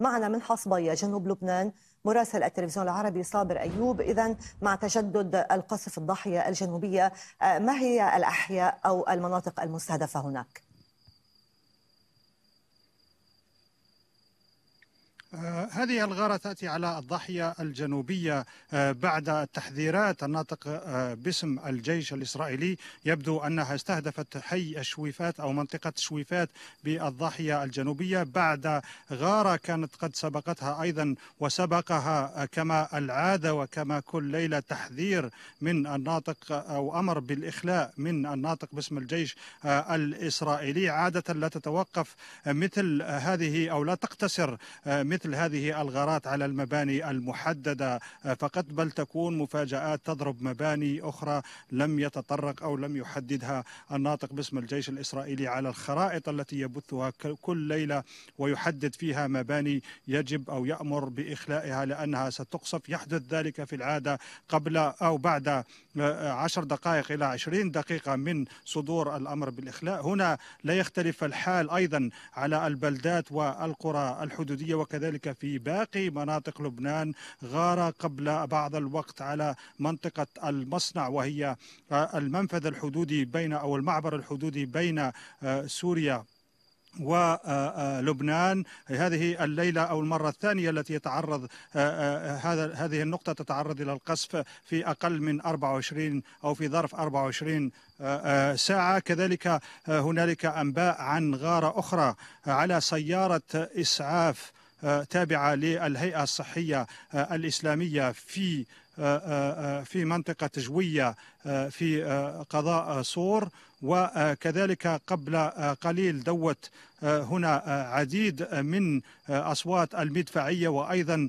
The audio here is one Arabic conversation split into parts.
معنا من حصبية جنوب لبنان مراسل التلفزيون العربي صابر أيوب إذا مع تجدد القصف الضاحية الجنوبية آه، ما هي الأحياء أو المناطق المستهدفة هناك؟ آه، هذه الغارة تأتي على الضاحية الجنوبية آه، بعد التحذيرات الناطق آه، باسم الجيش الإسرائيلي يبدو أنها استهدفت حي الشويفات أو منطقة شويفات بالضاحية الجنوبية بعد غارة كانت قد سبقتها أيضا وسبقها كما العادة وكما كل ليلة تحذير من الناطق أو أمر بالإخلاء من الناطق باسم الجيش الإسرائيلي عادة لا تتوقف مثل هذه أو لا تقتصر مثل مثل هذه الغارات على المباني المحدده آه، فقط بل تكون مفاجات تضرب مباني اخرى لم يتطرق او لم يحددها الناطق باسم الجيش الاسرائيلي على الخرائط التي يبثها كل ليله ويحدد فيها مباني يجب او يامر باخلائها لانها ستقصف يحدث ذلك في العاده قبل او بعد آه، آه، عشر دقائق الى عشرين دقيقه من صدور الامر بالاخلاء هنا لا يختلف الحال ايضا على البلدات والقرى الحدوديه وكذلك وكذلك في باقي مناطق لبنان غار قبل بعض الوقت على منطقة المصنع وهي آه، المنفذ الحدودي بين أو المعبر الحدودي بين آه، سوريا ولبنان آه، هذه الليلة أو المرة الثانية التي يتعرض هذا هذه النقطة تتعرض إلى القصف في أقل من 24 أو في ظرف 24 ساعة كذلك هنالك أنباء عن غارة أخرى على سيارة إسعاف آه، تابعة للهيئة الصحية آه، الإسلامية في آه، في منطقة جوية في قضاء صور وكذلك قبل قليل دوت هنا عديد من أصوات المدفعية وأيضا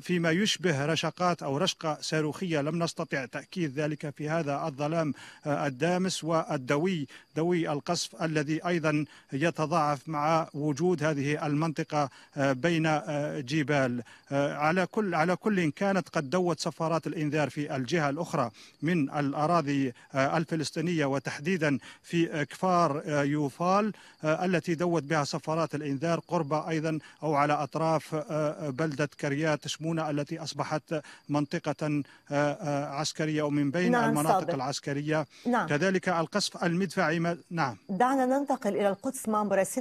فيما يشبه رشقات أو رشقة صاروخية لم نستطع تأكيد ذلك في هذا الظلام الدامس والدوي دوي القصف الذي أيضا يتضاعف مع وجود هذه المنطقة بين جبال على كل على كل كانت قد دوت صفارات الإنذار في الجهة الأخرى من الأراضي الفلسطينية وتحديدا في كفار آه، يوفال آه، التي دوت بها صفارات الإنذار قرب أيضا أو على أطراف آه، بلدة كريات شمونة التي أصبحت منطقة عسكرية أو من بين نعم المناطق صادق. العسكرية نعم. كذلك القصف المدفعي نعم دعنا ننتقل إلى القدس مع مراسل